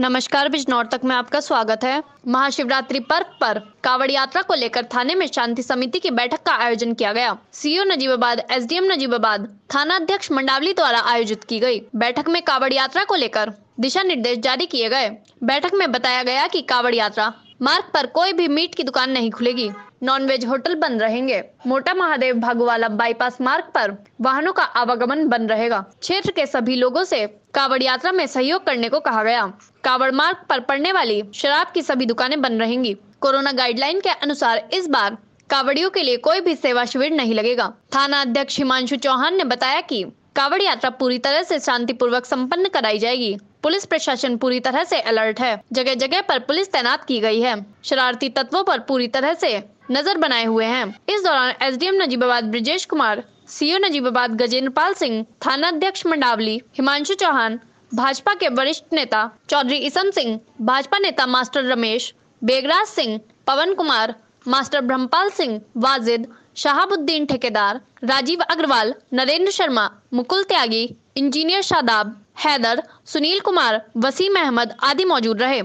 नमस्कार बिजनौर तक में आपका स्वागत है महाशिवरात्रि पर्व पर कावड़ यात्रा को लेकर थाने में शांति समिति की बैठक का आयोजन किया गया सीओ नजीबाबाद एसडीएम नजीबाबाद थाना अध्यक्ष मंडावली द्वारा आयोजित की गई बैठक में कावड़ यात्रा को लेकर दिशा निर्देश जारी किए गए बैठक में बताया गया कि कावड़ यात्रा मार्ग पर कोई भी मीट की दुकान नहीं खुलेगी नॉनवेज होटल बंद रहेंगे मोटा महादेव भागुवाला बाईपास मार्ग पर वाहनों का आवागमन बंद रहेगा क्षेत्र के सभी लोगों से कावड़ यात्रा में सहयोग करने को कहा गया कावड़ मार्ग पर पड़ने वाली शराब की सभी दुकानें बंद रहेंगी कोरोना गाइडलाइन के अनुसार इस बार कावड़ियों के लिए कोई भी सेवा शिविर नहीं लगेगा थाना अध्यक्ष हिमांशु चौहान ने बताया कि कावड़ यात्रा पूरी तरह से शांतिपूर्वक संपन्न कराई जाएगी पुलिस प्रशासन पूरी तरह से अलर्ट है जगह जगह पर पुलिस तैनात की गई है शरारती तत्वों पर पूरी तरह से नजर बनाए हुए हैं इस दौरान एसडीएम नजीबाबाद ब्रिजेश कुमार सीओ नजीबाबाद गजेंद्र पाल सिंह थाना अध्यक्ष मंडावली हिमांशु चौहान भाजपा के वरिष्ठ नेता चौधरी इसम सिंह भाजपा नेता मास्टर रमेश बेगराज सिंह पवन कुमार मास्टर ब्रह्मपाल सिंह वाजिद शहाबुद्दीन ठेकेदार राजीव अग्रवाल नरेंद्र शर्मा मुकुल त्यागी इंजीनियर शादाब हैदर सुनील कुमार वसीम अहमद आदि मौजूद रहे